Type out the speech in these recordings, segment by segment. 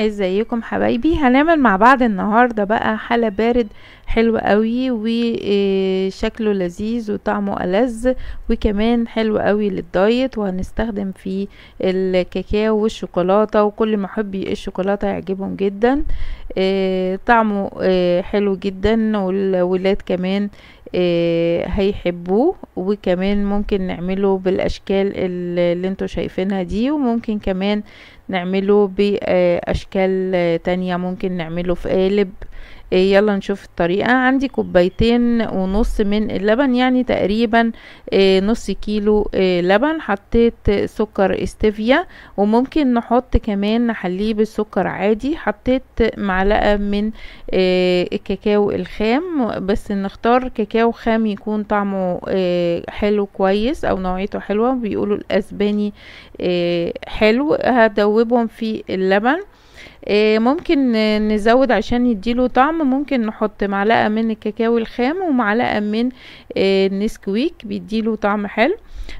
ازيكم حبايبي هنعمل مع بعض النهاردة بقى حلى بارد حلو قوي وشكله لذيذ وطعمه ألذ وكمان حلو قوي للدايت وهنستخدم فيه الكاكاو والشوكولاتة وكل محبي الشوكولاتة يعجبهم جدا آه، طعمه آه، حلو جدا والولاد كمان آه، هيحبوه وكمان ممكن نعمله بالاشكال اللي انتوا شايفينها دي وممكن كمان نعمله باشكال تانية ممكن نعمله في قالب إيه، يلا نشوف الطريقة عندي كوبايتين ونص من اللبن يعني تقريبا إيه، نص كيلو إيه، لبن حطيت سكر استيفيا وممكن نحط كمان نحليه بالسكر عادي حطيت معلقة من الكاكاو الخام بس نختار كاكاو خام يكون طعمه حلو كويس او نوعيته حلوة بيقولوا الاسباني حلو هدوبهم في اللبن إيه، ممكن نزود عشان يديله طعم ممكن نحط معلقة من الكاكاو الخام ومعلقة من إيه، النسكويك بيديله طعم حلو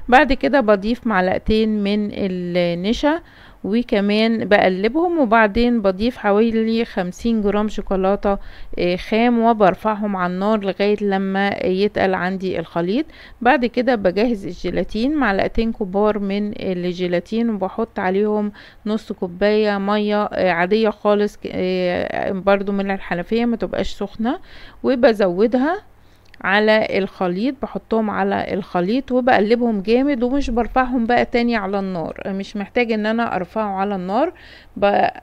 بعد كده بضيف معلقتين من النشا وكمان بقلبهم وبعدين بضيف حوالي خمسين جرام شوكولاتة آه، خام وبرفعهم على النار لغاية لما يتقل عندي الخليط بعد كده بجهز الجيلاتين معلقتين كبار من الجيلاتين وبحط عليهم نص كوباية مية آه، عادية خالص آه، برضو من الحنفية ما تبقاش سخنة وبزودها على الخليط بحطهم على الخليط وبقلبهم جامد ومش برفعهم بقى تاني على النار مش محتاج ان انا ارفعه على النار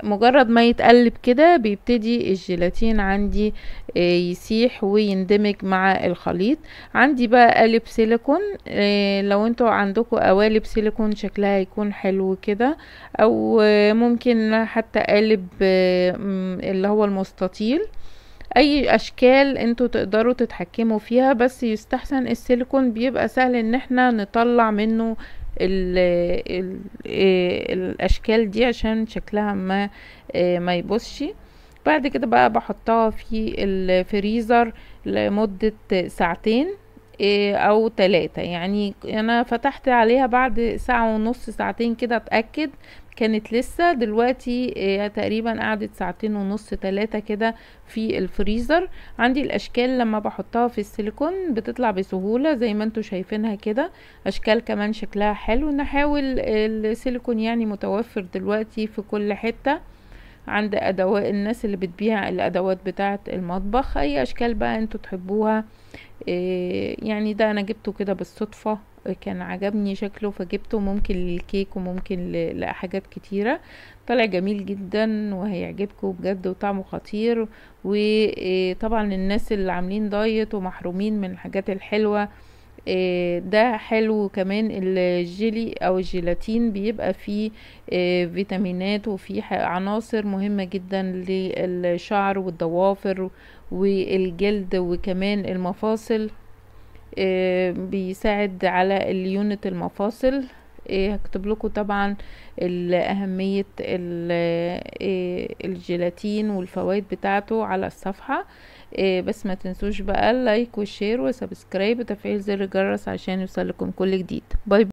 مجرد ما يتقلب كده بيبتدي الجيلاتين عندي آه، يسيح ويندمج مع الخليط عندي بقى قالب سيليكون آه، لو انتوا عندكم قوالب سيليكون شكلها يكون حلو كده او آه، ممكن حتى قالب اللي هو المستطيل اي اشكال انتوا تقدروا تتحكموا فيها بس يستحسن السيليكون بيبقى سهل ان احنا نطلع منه ال الـ إيه، الاشكال دي عشان شكلها ما إيه، ما يبصش بعد كده بقى بحطها في الفريزر لمدة ساعتين او تلاتة يعني انا فتحت عليها بعد ساعة ونص ساعتين كده اتأكد كانت لسه دلوقتي آه، تقريبا قعدت ساعتين ونص تلاتة كده في الفريزر عندي الاشكال لما بحطها في السيليكون بتطلع بسهولة زي ما انتوا شايفينها كده اشكال كمان شكلها حلو نحاول آه، السيليكون يعني متوفر دلوقتي في كل حتة عند ادوات الناس اللي بتبيع الادوات بتاعه المطبخ اي اشكال بقى انتوا تحبوها إيه، يعني ده انا جبته كده بالصدفه كان عجبني شكله فجبته ممكن للكيك وممكن لحاجات كتيرة طلع جميل جدا وهيعجبكم بجد وطعمه خطير وطبعا الناس اللي عاملين دايت ومحرومين من الحاجات الحلوة إيه، ده حلو كمان الجيلي او الجيلاتين بيبقى فيه إيه، فيتامينات وفيه عناصر مهمة جدا للشعر والضوافر والجلد وكمان المفاصل إيه، بيساعد على اليونت المفاصل ايه، هكتب لكم طبعا اهمية ايه، الجيلاتين والفوائد بتاعته على الصفحة ايه، بس ما تنسوش بقى اللايك والشير وسبسكرايب وتفعيل زر الجرس عشان يوصلكم كل جديد باي باي